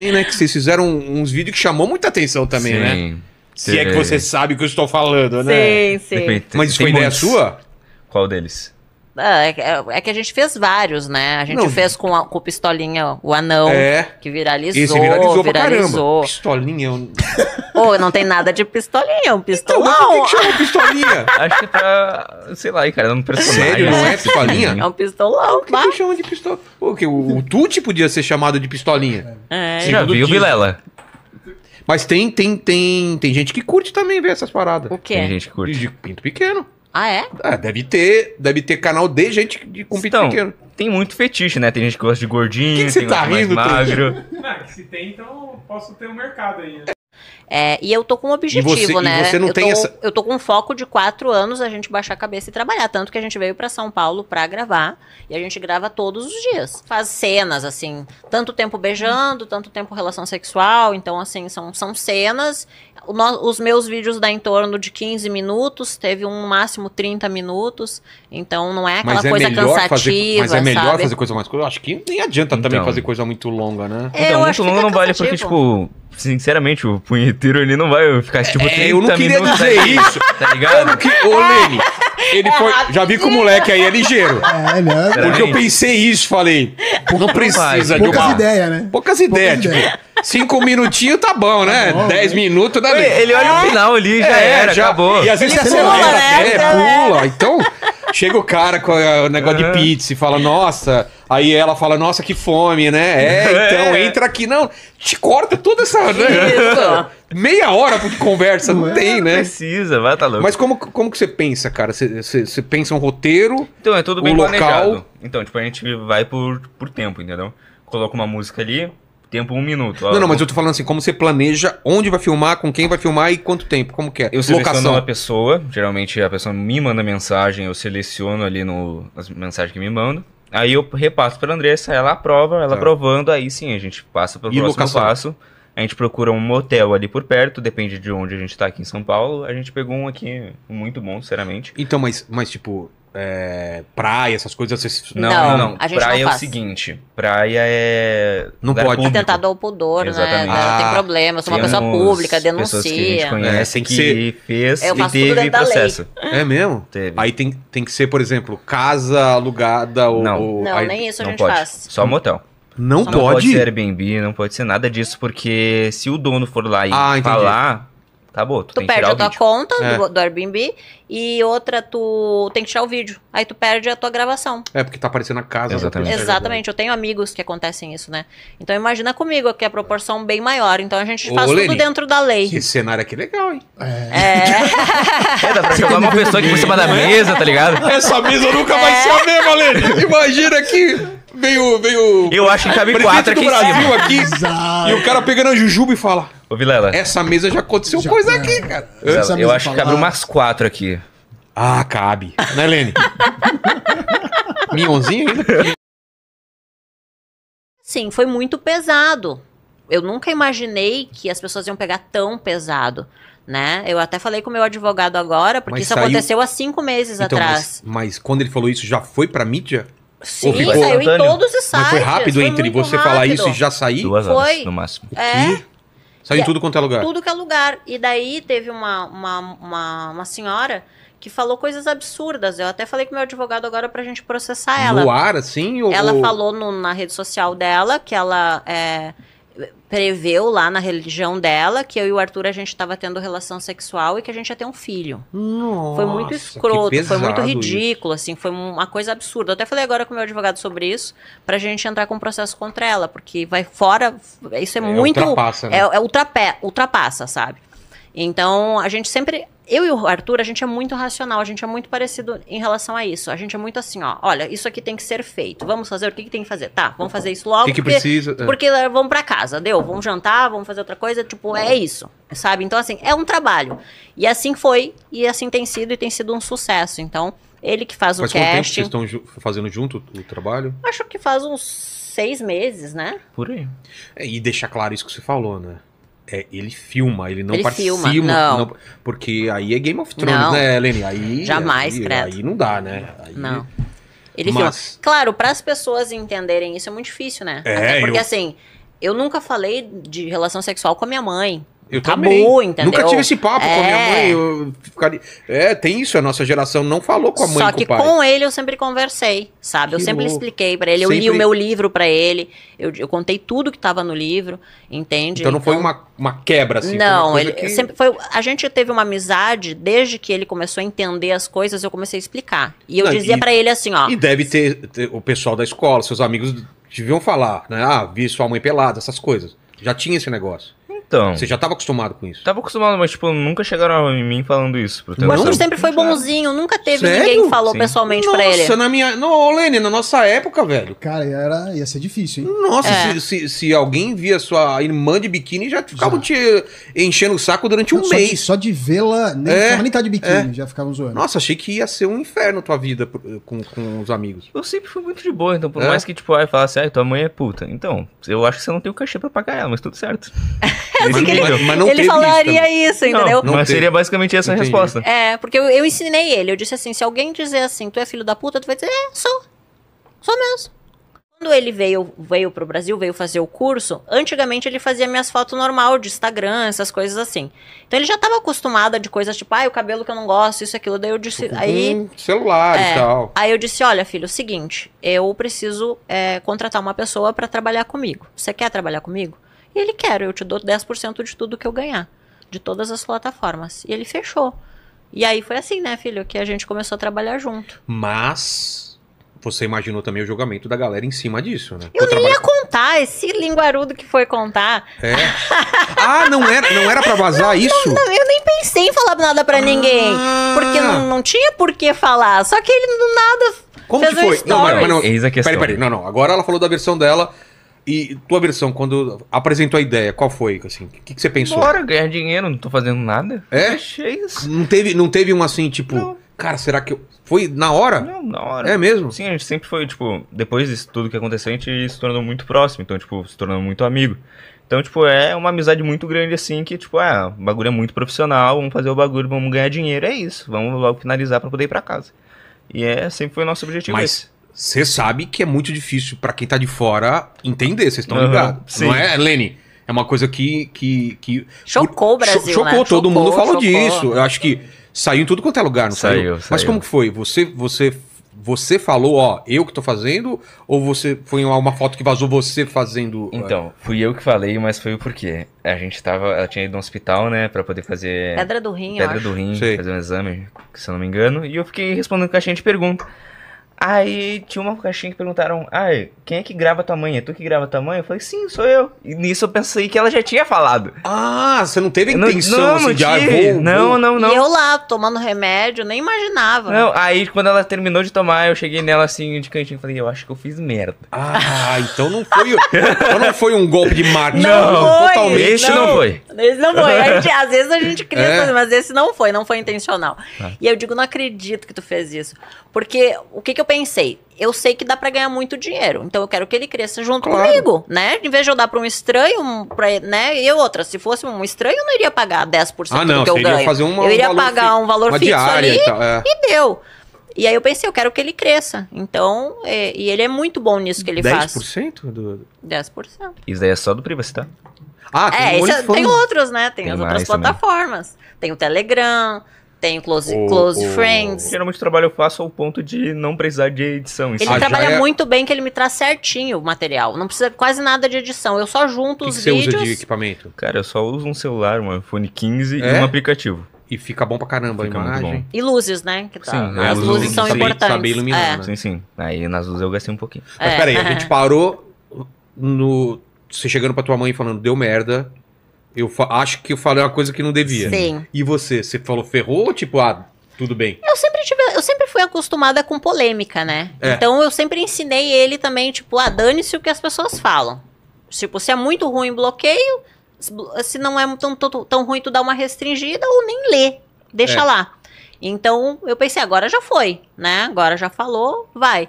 né? Que vocês fizeram uns vídeos que chamou muita atenção também, sim, né? Se é que você sabe o que eu estou falando, né? Sim, sim. Mas isso foi ideia muitos. sua? Qual deles? Ah, é, é, que a gente fez vários, né? A gente não, fez com, a, com o Pistolinha, o anão, é, que viralizou. Esse viralizou, viralizou. Pistolinha. Ô, oh, não tem nada de pistolinha, um pistolão. Então, mas por que, chama pistolinha? Acho que tá, sei lá, cara, não personagem. Sério, não é pistolinha? É um pistolão. Por que, que chama de pistola? Porque o, o Tuti podia ser chamado de pistolinha. É. Você já viu, Vilela? Mas tem, tem, tem, tem gente que curte também ver essas paradas. O quê? Tem gente que curte. De, de pinto pequeno. Ah, é? Ah, deve ter, deve ter canal de gente de compete então, pequeno. Tem muito fetiche, né? Tem gente que gosta de gordinho, O que você tem tá rindo, mais magro. Ah, que se tem, então posso ter um mercado aí. Né? É, e eu tô com um objetivo, e você, né? E você não eu, tem tô, essa... eu tô com um foco de quatro anos a gente baixar a cabeça e trabalhar. Tanto que a gente veio para São Paulo para gravar e a gente grava todos os dias. Faz cenas, assim, tanto tempo beijando, tanto tempo relação sexual. Então, assim, são, são cenas. No, os meus vídeos dá em torno de 15 minutos, teve um máximo 30 minutos. Então não é aquela mas é coisa cansativa. Fazer, mas é melhor sabe? fazer coisa mais curta. Eu acho que nem adianta então, também fazer coisa muito longa, né? É, então, muito longa não vale, porque, tipo sinceramente, o punheteiro ele não vai ficar tipo é, 30 Eu não queria dizer isso, tá ligado? que... Ô, Lene, ele foi. É, já vi que o moleque aí é ligeiro. É, ele é. Porque eu pensei isso, falei. Não precisa de uma. Ideia, né? Poucas ideias, Poucas tipo. Ideia. Cinco minutinhos tá bom, né? Tá bom, Dez né? minutos dá Ele, ele olha o ah, final ali, já é, era, já, acabou. E às vezes ele acelera, né? é, pula. Então. Chega o cara com o negócio de é. pizza e fala, nossa. Aí ela fala, nossa, que fome, né? É, é. então entra aqui. Não, te corta toda essa. Né? Meia hora de conversa, não é tem, né? Precisa, vai, tá louco. Mas como, como que você pensa, cara? Você, você, você pensa um roteiro. Então, é tudo bem um local. planejado. Então, tipo, a gente vai por, por tempo, entendeu? Coloca uma música ali, tempo um minuto. Não, não, mas eu tô falando assim, como você planeja onde vai filmar, com quem vai filmar e quanto tempo, como que é? Eu seleciono a pessoa, geralmente a pessoa me manda mensagem, eu seleciono ali no, as mensagens que me mandam. Aí eu repasso pra Andressa, ela aprova, ela tá. aprovando, aí sim a gente passa pro e próximo locação? passo. A gente procura um motel ali por perto, depende de onde a gente tá aqui em São Paulo. A gente pegou um aqui muito bom, sinceramente. Então, mas, mas tipo, é, praia, essas coisas. Vocês... Não, não, não. A gente praia não é o seguinte: praia é. Não pode. Público. Atentado ao pudor, né? Exatamente. né? Ah, tem ah, problema. Eu sou uma pessoa pública, denuncia. Que a gente conhece é, tem que, que ser... fez e teve processo. É mesmo? Teve. Aí tem, tem que ser, por exemplo, casa alugada ou. Não, ou... não Aí... nem isso a gente pode. faz. Só motel. Não pode? Não pode ser Airbnb, não pode ser nada disso, porque se o dono for lá e ah, falar, acabou. Tá tu, tu tem que perde tirar a tua vídeo. conta é. do, do, Airbnb e outra tu tem que tirar o vídeo. Aí tu perde a tua gravação. É, porque tá aparecendo né? a casa. Exatamente. Exatamente. Eu tenho amigos que acontecem isso, né? Então imagina comigo que é a proporção bem maior. Então a gente Ô, faz Leni, tudo dentro da lei. Esse cenário aqui é legal, hein? É. É, é dá pra jogar uma pessoa aqui por cima da né? mesa, tá ligado? Essa mesa nunca é. vai ser a mesma, Lene. Imagina que veio, veio. Eu acho que cabe quatro aqui. Brasil aqui. Exato. E o cara pegando a Jujuba e fala: Ô, Vilela. Essa mesa já aconteceu já, coisa é. aqui, cara. eu acho que cabe umas quatro aqui. Ah, cabe. Né, Lene? Minhãozinho Sim, foi muito pesado. Eu nunca imaginei que as pessoas iam pegar tão pesado né? Eu até falei com o meu advogado agora, porque mas isso saiu... aconteceu há cinco meses então, atrás. Mas, mas, quando ele falou isso, já foi pra mídia? Sim, ficou... saiu em todos os sites. Mas foi rápido foi entre você rápido. falar isso e já sair? Duas horas, foi. no máximo. É. Que... Saiu em tudo quanto é lugar. Tudo que é lugar. E daí teve uma, uma, uma, uma senhora que falou coisas absurdas. Eu até falei com meu advogado agora pra gente processar ela. No ar, assim? Ou... Ela falou no, na rede social dela que ela é, preveu lá na religião dela que eu e o Arthur a gente estava tendo relação sexual e que a gente ia ter um filho. Nossa, foi muito escroto, foi muito ridículo, isso. assim, foi uma coisa absurda. Eu até falei agora com o meu advogado sobre isso, pra gente entrar com um processo contra ela, porque vai fora, isso é, é muito ultrapassa, né? é, é ultrapé, ultrapassa, sabe? Então, a gente sempre eu e o Arthur, a gente é muito racional, a gente é muito parecido em relação a isso. A gente é muito assim, ó, olha, isso aqui tem que ser feito. Vamos fazer o que, que tem que fazer? Tá, vamos fazer isso logo. O que, que porque, precisa? É. Porque vamos para casa, deu? Vamos jantar, vamos fazer outra coisa. Tipo, é isso, sabe? Então, assim, é um trabalho. E assim foi, e assim tem sido, e tem sido um sucesso. Então, ele que faz o casting. Mas quanto tempo vocês estão fazendo junto o trabalho? Acho que faz uns seis meses, né? Por aí. É, e deixar claro isso que você falou, né? É, ele filma, ele não ele participa. Filma, não. não. porque aí é Game of Thrones, não. né, Helene? Aí, Jamais, aí, credo. Aí não dá, né? Aí, não. Ele mas... filma. Claro, para as pessoas entenderem isso é muito difícil, né? É, Até porque eu... assim, eu nunca falei de relação sexual com a minha mãe. Eu também. entendeu? Nunca tive esse papo é... com a minha é. mãe. Eu ficaria... É, tem isso. A nossa geração não falou com a mãe Só que com, com ele eu sempre conversei, sabe? Que eu sempre louco. expliquei para ele. Eu li o meu livro para ele. Eu, eu, contei tudo que tava no livro, entende? Então não então... foi uma, uma quebra, assim? Não, ele que... sempre foi... A gente teve uma amizade desde que ele começou a entender as coisas, eu comecei a explicar. E eu não, dizia para ele assim, ó... E deve ter, ter o pessoal da escola, seus amigos deviam falar, né? Ah, vi sua mãe pelada, essas coisas. Já tinha esse negócio. Então. Você já tava acostumado com isso? Tava acostumado, mas, tipo, nunca chegaram em mim falando isso. Pro teu sempre foi bonzinho, nunca teve Sério? ninguém que falou Sim. pessoalmente Nossa, pra ele. Nossa, na minha. Ô, Lene, na nossa época, velho. Cara, era... ia ser difícil, hein? Nossa, é. se, se, se, alguém via sua irmã de biquíni, já ficavam te enchendo o saco durante não, um só mês. De, só de vê-la, nem, é. nem tá de biquíni, é. já ficavam zoando. Nossa, achei que ia ser um inferno tua vida com, com os amigos. Eu sempre fui muito de boa, então, por é? mais que, tipo, aí falasse, ai, tua mãe é puta. Então, eu acho que você não tem o cachê pra pagar ela, mas tudo certo. assim que ele, mas não ele falaria isso, entendeu? Não, não mas seria basicamente essa Entendi. a resposta. É, porque eu, eu ensinei ele. Eu disse assim: se alguém dizer assim, tu é filho da puta, tu vai dizer, é, sou. Sou mesmo. Quando ele veio, veio pro Brasil, veio fazer o curso, antigamente ele fazia minhas fotos normal de Instagram, essas coisas assim. Então ele já tava acostumado de coisas tipo, ai, ah, o cabelo que eu não gosto, isso, aquilo. Daí eu disse. Com aí. Celular é, e tal. Aí eu disse: olha, filho, é o seguinte, eu preciso é, contratar uma pessoa para trabalhar comigo. Você quer trabalhar comigo? E ele quer, eu te dou 10% de tudo que eu ganhar, de todas as plataformas. E ele fechou. E aí foi assim, né, filho, que a gente começou a trabalhar junto. Mas você imaginou também o julgamento da galera em cima disso, né? Eu, eu nem trabalho... ia contar, esse linguarudo que foi contar. É. Ah, não era, é, não era pra vazar não, isso? Não, eu nem pensei em falar nada pra ah. ninguém. Porque não, não tinha por que falar. Só que ele do nada. Como que foi? Um não, mas, mas não. Eis a questão. Peraí, peraí. Não, não. Agora ela falou da versão dela. E tua versão, quando apresentou a ideia, qual foi? Assim, o que, que você pensou? Bora ganhar dinheiro, não tô fazendo nada. É? Achei isso. Não teve, não teve um assim, tipo, não. cara, será que eu. Foi na hora? Não, na hora. É mesmo? Sim, a gente sempre foi, tipo, depois de tudo que aconteceu, a gente se tornou muito próximo, então, tipo, se tornou muito amigo. Então, tipo, é uma amizade muito grande, assim, que, tipo, é o bagulho é muito profissional, vamos fazer o bagulho, vamos ganhar dinheiro, é isso. Vamos logo finalizar para poder ir pra casa. E é, sempre foi o nosso objetivo Mas... esse você sabe que é muito difícil para quem tá de fora entender, vocês estão uhum, ligados. Não é, Lenny? É uma coisa que. que, que chocou o Brasil. Cho chocou, né? todo chocou, mundo falou chocou. disso. Eu acho que saiu em tudo quanto é lugar, não saiu? saiu? Mas como que foi? Você, você você falou, ó, eu que tô fazendo? Ou você foi uma foto que vazou você fazendo? Então, fui eu que falei, mas foi o porquê. A gente tava, ela tinha ido no hospital, né, para poder fazer. Pedra do rim, Pedra do rim, Sei. fazer um exame, se eu não me engano. E eu fiquei respondendo caixinha de pergunta. Aí tinha uma caixinha que perguntaram: Ah, quem é que grava tua mãe? É tu que grava tua mãe? Eu falei: Sim, sou eu. E nisso eu pensei que ela já tinha falado. Ah, você não teve intenção não, assim, não de ah, vou, vou. Não, não, não. E eu lá, tomando remédio, nem imaginava. Não, aí quando ela terminou de tomar, eu cheguei nela assim de cantinho e falei: Eu acho que eu fiz merda. Ah, então não foi. então não foi um golpe de marketing. Não, não foi, totalmente. Esse não, foi. Esse não foi. Gente, às vezes a gente cria, é. mas esse não foi, não foi intencional. Ah. E eu digo: Não acredito que tu fez isso. Porque o que, que eu pensei? Eu sei que dá para ganhar muito dinheiro, então eu quero que ele cresça junto claro. comigo, né? Em vez de eu dar para um estranho, um, pra, né? E outra, se fosse um estranho, eu não iria pagar 10% ah, não, do que ah, eu ganho. Fazer uma, eu iria um pagar fi, um valor fixo ali e, tal, é. e deu. E aí eu pensei, eu quero que ele cresça. Então, é, e ele é muito bom nisso que ele 10 faz. 10% do... 10%. Isso daí é só do privacidade tá? Ah, é, tem, é, um tem outros, né? Tem, tem as outras plataformas. Também. Tem o Telegram, tenho Close, o, close o, Friends. Geralmente o trabalho eu faço ao ponto de não precisar de edição. Ele é trabalha muito bem que ele me traz certinho o material. Não precisa quase nada de edição. Eu só junto que os que vídeos. você usa de equipamento? Cara, eu só uso um celular, um iPhone 15 é? e um aplicativo. E fica bom pra caramba fica a imagem. E luzes, né? Tá. Sim, né? As luzes, luzes são importantes. Saber iluminar, é. né? Sim, sim. Aí nas luzes eu gastei um pouquinho. Mas é. peraí, a é. gente parou no... Você chegando pra tua mãe falando, deu merda, eu acho que eu falei uma coisa que não devia. Sim. E você? Você falou ferrou ou tipo, ah, tudo bem? Eu sempre tive, eu sempre fui acostumada com polêmica, né? É. Então eu sempre ensinei ele também, tipo, ah, dane-se o que as pessoas falam. Tipo, se é muito ruim, bloqueio. Se não é tão, tão, tão ruim, tu dá uma restringida ou nem lê. Deixa é. lá. Então eu pensei, agora já foi, né? Agora já falou, vai.